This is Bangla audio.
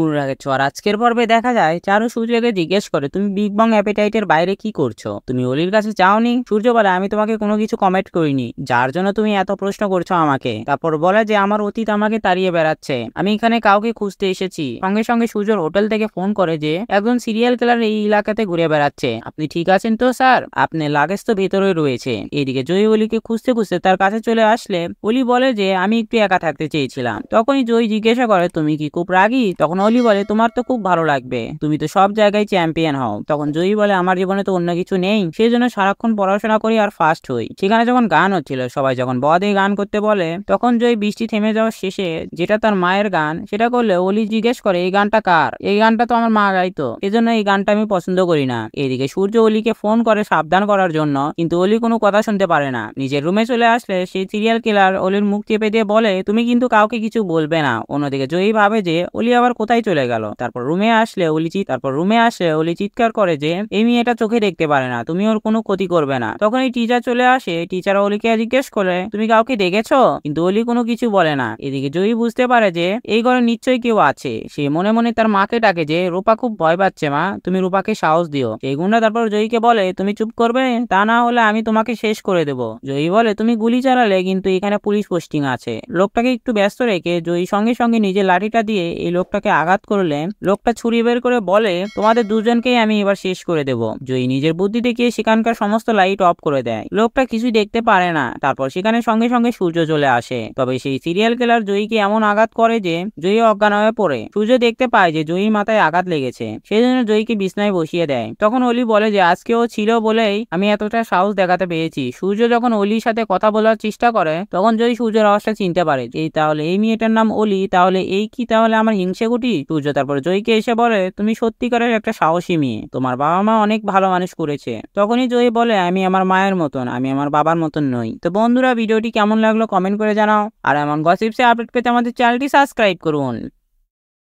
পুরো রাখেছ আর আজকের পর্বে দেখা যায় চারু সূর্যকে জিজ্ঞেস করে তুমি বিগ বং অ্যাপেটাইটের বাইরে কি করছো তুমি অলির কাছে চাওনি সূর্য বলে আমি তোমাকে কোনো কিছু কমেন্ট করিনি যার জন্য তুমি এত প্রশ্ন করছো আমাকে তারপর বলে যে আমার অতীত আমাকে তাড়িয়ে বেড়াচ্ছে আমি এখানে কাউকে খুঁজতে এসেছি সঙ্গে সঙ্গে সূর্যর হোটেল থেকে ফোন করে যে একজন সিরিয়াল কিলার এই এলাকাতে ঘুরে বেড়াচ্ছে আপনি ঠিক আছেন তো স্যার আপনি লাগেজ তো ভেতরে রয়েছে এদিকে জয়ী অলিকে খুঁজতে খুঁজতে তার কাছে চলে আসলে অলি বলে যে আমি একটু একা থাকতে চেয়েছিলাম তখনই জয়ী জিজ্ঞাসা করে তুমি কি খুব রাগি তখন মৌলি বলে তোমার তো খুব ভালো লাগবে তুমি তো সব জায়গায় চ্যাম্পিয়ন হও তখন জয়ী বলে আমার জীবনে তো অন্য কিছু নেই সেই জন্য সারাক্ষণ পড়াশোনা করি আর ফার্স্ট হই সেখানে যখন গান হচ্ছিল সবাই যখন বদে গান করতে বলে তখন জয়ী বৃষ্টি থেমে যাওয়ার শেষে যেটা তার মায়ের গান সেটা করলে অলি জিজ্ঞেস করে এই গানটা কার এই গানটা তো আমার মা গাইতো এজন্য এই গানটা আমি পছন্দ করি না এদিকে সূর্য অলিকে ফোন করে সাবধান করার জন্য কিন্তু অলি কোনো কথা শুনতে পারে না নিজের রুমে চলে আসলে সেই সিরিয়াল কিলার অলির মুখ চেপে দিয়ে বলে তুমি কিন্তু কাউকে কিছু বলবে না অন্যদিকে জয়ী ভাবে যে অলি আবার কোথায় বাসায় চলে গেল তারপর রুমে আসলে অলিচি তারপর রুমে আসলে অলি চিৎকার করে যে এই মেয়েটা চোখে দেখতে পারে না তুমি ওর কোনো ক্ষতি করবে না তখন এই টিচার চলে আসে টিচার অলিকে জিজ্ঞেস করে তুমি কাউকে দেখেছ কিন্তু অলি কোনো কিছু বলে না এদিকে জয়ী বুঝতে পারে যে এই ঘরে নিশ্চয়ই কেউ আছে সে মনে মনে তার মাকে ডাকে যে রূপা খুব ভয় পাচ্ছে মা তুমি রূপাকে সাহস দিও এই গুন্ডা তারপর জয়ীকে বলে তুমি চুপ করবে তা না হলে আমি তোমাকে শেষ করে দেবো জয়ী বলে তুমি গুলি চালালে কিন্তু এখানে পুলিশ পোস্টিং আছে লোকটাকে একটু ব্যস্ত রেখে জয়ী সঙ্গে সঙ্গে নিজের লাঠিটা দিয়ে এই লোকটাকে আঘাত করলে লোকটা ছুরি বের করে বলে তোমাদের দুজনকেই আমি এবার শেষ করে দেব জয়ী নিজের বুদ্ধি দেখিয়ে সেখানকার সমস্ত লাইট অফ করে দেয় লোকটা কিছুই দেখতে পারে না তারপর সেখানে সঙ্গে সঙ্গে সূর্য চলে আসে তবে সেই সিরিয়াল কিলার জয়ীকে এমন আঘাত করে যে জয়ী অজ্ঞান হয়ে পড়ে সূর্য দেখতে পায় যে জয়ীর মাথায় আঘাত লেগেছে সেই জন্য জয়ীকে বিছনায় বসিয়ে দেয় তখন অলি বলে যে আজকে ও ছিল বলেই আমি এতটা সাহস দেখাতে পেয়েছি সূর্য যখন অলির সাথে কথা বলার চেষ্টা করে তখন জয়ী সূর্যের অবস্থা চিনতে পারে এই তাহলে এই মেয়েটার নাম অলি তাহলে এই কি তাহলে আমার হিংসে গুটি খুশি সূর্য তারপর জয়ীকে এসে বলে তুমি সত্যিকারের একটা সাহসী মেয়ে তোমার বাবা মা অনেক ভালো মানুষ করেছে তখনই জয়ী বলে আমি আমার মায়ের মতন আমি আমার বাবার মতন নই তো বন্ধুরা ভিডিওটি কেমন লাগলো কমেন্ট করে জানাও আর এমন গসিপসে আপডেট পেতে আমাদের চ্যানেলটি সাবস্ক্রাইব করুন